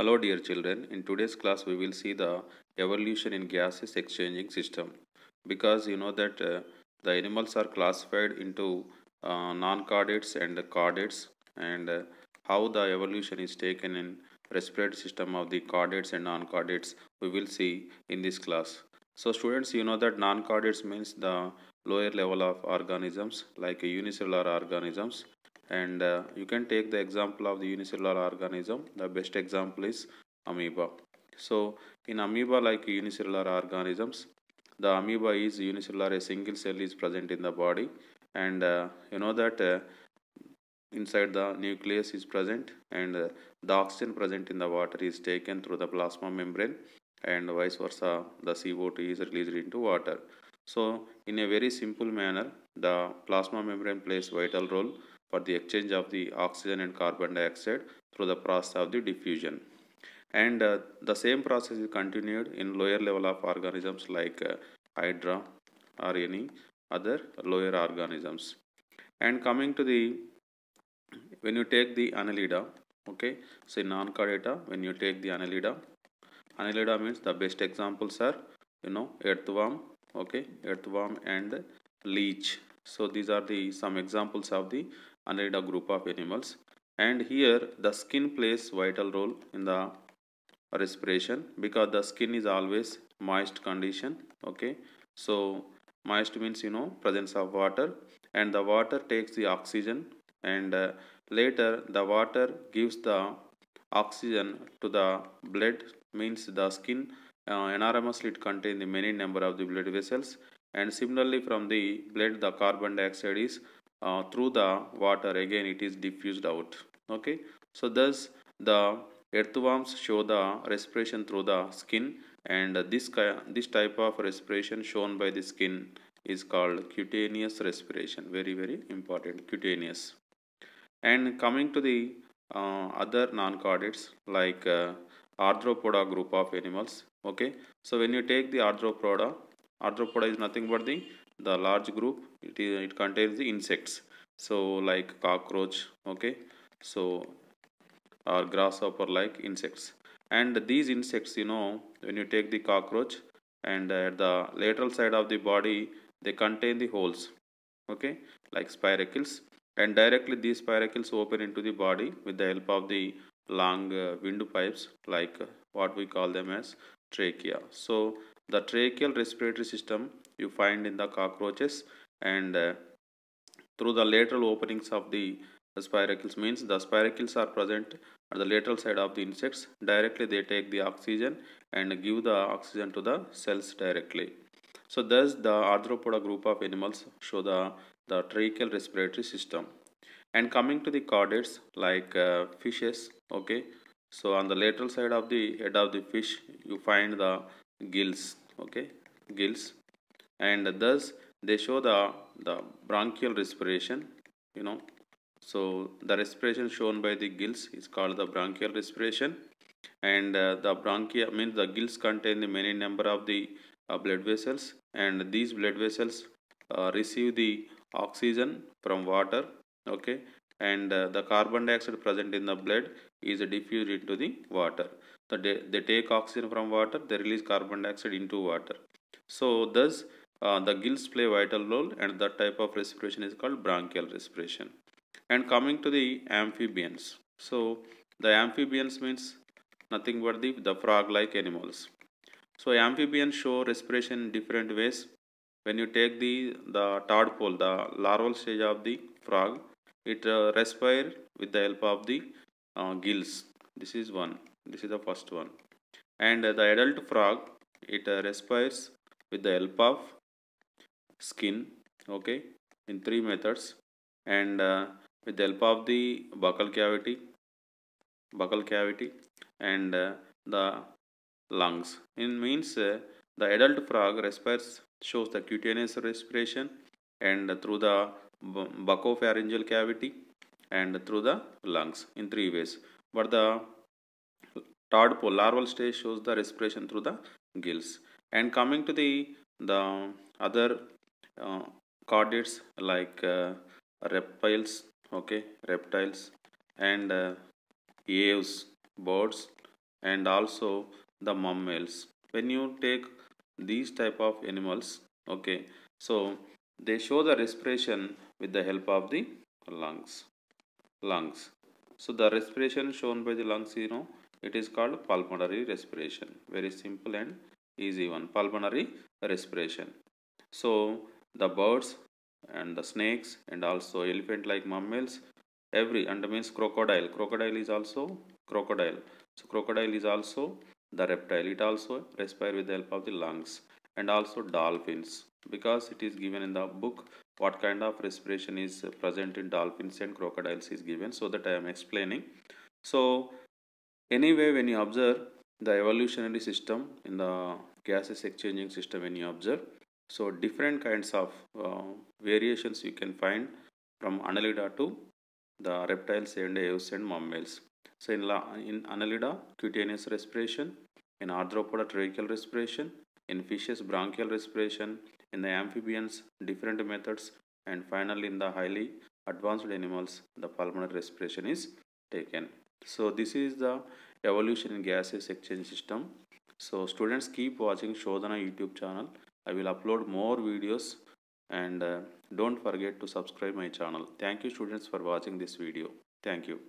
Hello dear children, in today's class we will see the evolution in gases exchanging system because you know that uh, the animals are classified into uh, non-chordates and chordates and uh, how the evolution is taken in respiratory system of the chordates and non-chordates we will see in this class. So students you know that non-chordates means the lower level of organisms like unicellular organisms and uh, you can take the example of the unicellular organism the best example is amoeba so in amoeba like unicellular organisms the amoeba is unicellular a single cell is present in the body and uh, you know that uh, inside the nucleus is present and uh, the oxygen present in the water is taken through the plasma membrane and vice versa the CO2 is released into water so in a very simple manner the plasma membrane plays vital role for the exchange of the oxygen and carbon dioxide through the process of the diffusion and uh, the same process is continued in lower level of organisms like uh, hydra or any other lower organisms and coming to the when you take the annelida okay so non oncoidata when you take the annelida annelida means the best examples are you know earthworm okay earthworm and leech so these are the some examples of the unlike a group of animals and here the skin plays vital role in the respiration because the skin is always moist condition okay so moist means you know presence of water and the water takes the oxygen and uh, later the water gives the oxygen to the blood means the skin uh, enormously it contains the many number of the blood vessels and similarly from the blood the carbon dioxide is uh, through the water again it is diffused out okay so thus the earthworms show the respiration through the skin and this this type of respiration shown by the skin is called cutaneous respiration very very important cutaneous and coming to the uh, other non cordates like uh, arthropoda group of animals okay so when you take the arthropoda arthropoda is nothing but the the large group it, is, it contains the insects so like cockroach okay so or grasshopper like insects and these insects you know when you take the cockroach and at uh, the lateral side of the body they contain the holes okay like spiracles and directly these spiracles open into the body with the help of the long uh, wind pipes like what we call them as trachea so the tracheal respiratory system you find in the cockroaches and uh, through the lateral openings of the, spiracles means the spiracles are present at the lateral side of the insects directly they take the oxygen and give the oxygen to the cells directly so thus the arthropoda group of animals show the, the tracheal respiratory system and coming to the chordates like uh, fishes okay so on the lateral side of the head of the fish you find the gills okay gills and thus they show the the bronchial respiration you know so the respiration shown by the gills is called the bronchial respiration and uh, the bronchia means the gills contain the many number of the uh, blood vessels and these blood vessels uh, receive the oxygen from water okay and uh, the carbon dioxide present in the blood is diffused into the water. So they, they take oxygen from water, they release carbon dioxide into water. So thus uh, the gills play vital role and that type of respiration is called bronchial respiration. And coming to the amphibians. So the amphibians means nothing but the, the frog-like animals. So amphibians show respiration in different ways. When you take the, the tadpole, the larval stage of the frog, it uh, respire with the help of the uh, gills this is one this is the first one and uh, the adult frog it uh, respires with the help of skin okay in three methods and uh, with the help of the buccal cavity buccal cavity and uh, the lungs in means the adult frog respires shows the cutaneous respiration and through the buccopharyngeal cavity and through the lungs in three ways. But the tadpole larval stage shows the respiration through the gills. And coming to the the other uh, chordates like uh, reptiles, okay, reptiles and uh, birds, and also the mammals. When you take these type of animals, okay, so they show the respiration with the help of the lungs lungs so the respiration shown by the lungs you know it is called pulmonary respiration very simple and easy one pulmonary respiration so the birds and the snakes and also elephant like mammals every and means crocodile crocodile is also crocodile so crocodile is also the reptile it also respire with the help of the lungs and also dolphins because it is given in the book what kind of respiration is present in dolphins and crocodiles is given so that I am explaining. So anyway when you observe the evolutionary system in the gases exchanging system when you observe so different kinds of uh, variations you can find from Annelida to the reptiles and aves and mammals. So in, la, in Annelida cutaneous respiration, in arthropoda tracheal respiration, in fishes bronchial respiration, in the amphibians different methods and finally in the highly advanced animals the pulmonary respiration is taken. So this is the evolution in gases exchange system. So students keep watching Shodhana YouTube channel. I will upload more videos and uh, don't forget to subscribe my channel. Thank you students for watching this video. Thank you.